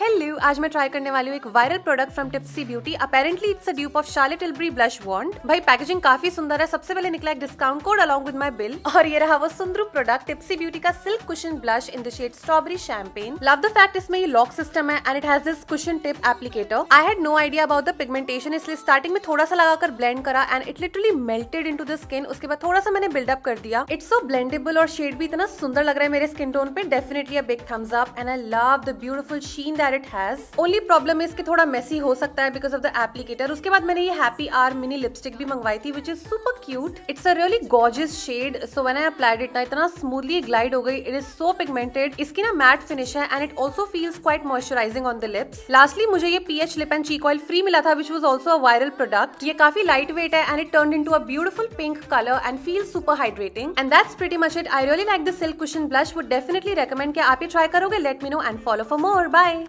hello आज मैं try करने वाली हूँ एक viral product from Tipsy Beauty apparently it's dupe of Charlotte Tilbury blush wand भाई पैकेजिंग काफी सुंदर है सबसे पहले निकला एक discount code along with my bill और ये रहा वो सुंदर प्रोडक्ट टिप्सी ब्यूटी का silk cushion blush in the shade strawberry champagne love the fact इसमें ये लॉक सिस्टम है and it has this cushion tip applicator I had no idea about the pigmentation इसलिए स्टार्टिंग में थोड़ा सा लगाकर blend करा and it literally melted in the skin उसके बाद थोड़ा सा मैंने बिल्डअप कर दिया इट्स सो ब्लेंडेबल और शेड भी इतना सुंदर लग रहा है मेरे स्किन टोन पे definitely big thumbs up and I love the beautiful sheen that that it has only problem इसके थोड़ा मेसी हो सकता है बिकॉज ऑफ द एप्लीकेटर उसके बाद मैंने ये हैप्पी आर मिनी लिपस्टिक भी मंगवाई थी which is super cute it's a really gorgeous shade so when I applied it ना इतना स्मूथली ग्लाइड हो गई इट इज सो पिगमेंटेड इसकी ना मैट फिनिश है and it also feels quite moisturising on the lips lastly मुझे ये H lip and cheek oil free मिला था which was also a viral product ये काफी लाइट वेट है and it turn into a beautiful pink colour and feel super hydrating and that's pretty much it I really like the silk cushion blush would definitely recommend कि आप ये try करोगे let me know and follow for more bye